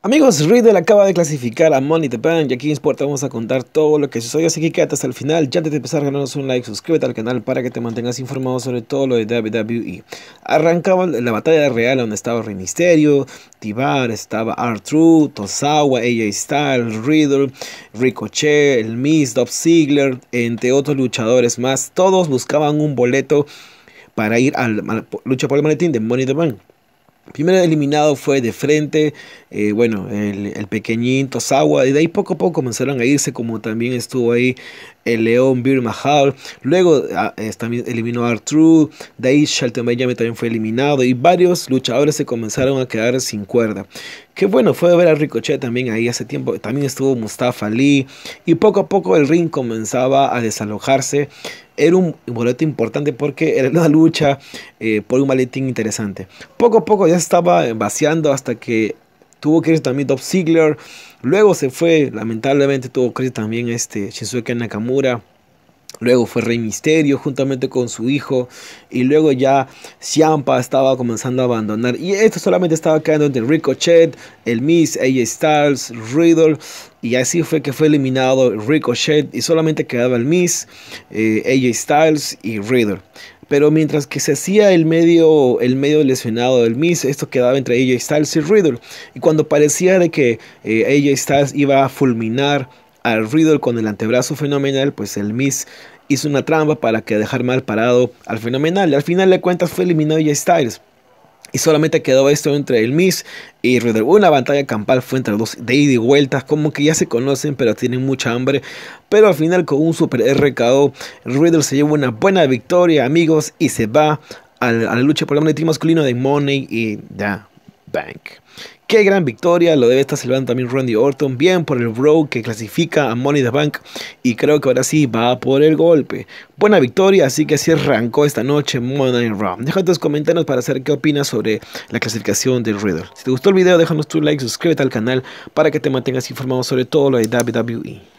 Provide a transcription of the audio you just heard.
Amigos, Riddle acaba de clasificar a Money the Bank y aquí en Sport vamos a contar todo lo que sucedió, así que quédate hasta el final. Ya antes de empezar, ganarnos un like, suscríbete al canal para que te mantengas informado sobre todo lo de WWE. Arrancaban la batalla real donde estaba Rey Misterio, Tibar, estaba r true Tosawa, AJ Styles, Riddle, Ricochet, El Miss, Dob Ziggler, entre otros luchadores más. Todos buscaban un boleto para ir a lucha por el maletín de Money the Bank primero eliminado fue de frente, eh, bueno, el, pequeñito pequeñín y de ahí poco a poco comenzaron a irse, como también estuvo ahí el León Bill Mahal, luego ah, también eliminó a true de ahí Shelton Benjamin también fue eliminado y varios luchadores se comenzaron a quedar sin cuerda. qué bueno, fue ver a Ricochet también ahí hace tiempo, también estuvo Mustafa Ali y poco a poco el ring comenzaba a desalojarse. Era un boleto importante porque era una lucha eh, por un maletín interesante. Poco a poco ya estaba vaciando hasta que Tuvo que también top Ziggler. Luego se fue, lamentablemente, tuvo que también este Shinsuke Nakamura. Luego fue Rey Misterio juntamente con su hijo. Y luego ya siampa estaba comenzando a abandonar. Y esto solamente estaba quedando entre Ricochet, el Miss, AJ Styles, Riddle. Y así fue que fue eliminado Ricochet. Y solamente quedaba el Miss, eh, AJ Styles y Riddle. Pero mientras que se hacía el medio, el medio lesionado del Miss, esto quedaba entre AJ Styles y Riddle. Y cuando parecía de que eh, ella AJ Styles iba a fulminar al Riddle con el antebrazo fenomenal, pues el Miss hizo una trampa para que dejar mal parado al fenomenal. Al final de cuentas fue eliminado AJ Styles. Y solamente quedó esto entre el Miss y Riddle. Una batalla campal fue entre los dos de ida y vueltas. Como que ya se conocen, pero tienen mucha hambre. Pero al final, con un super RKO, Riddle se lleva una buena victoria, amigos. Y se va a la, lucha por el título masculino de Money. Y ya, Bank. Qué gran victoria, lo debe estar celebrando también Randy Orton, bien por el Bro que clasifica a Money the Bank y creo que ahora sí va por el golpe. Buena victoria, así que así arrancó esta noche Money Raw. Deja tus comentarios para saber qué opinas sobre la clasificación del Riddle. Si te gustó el video, déjanos tu like, suscríbete al canal para que te mantengas informado sobre todo lo de WWE.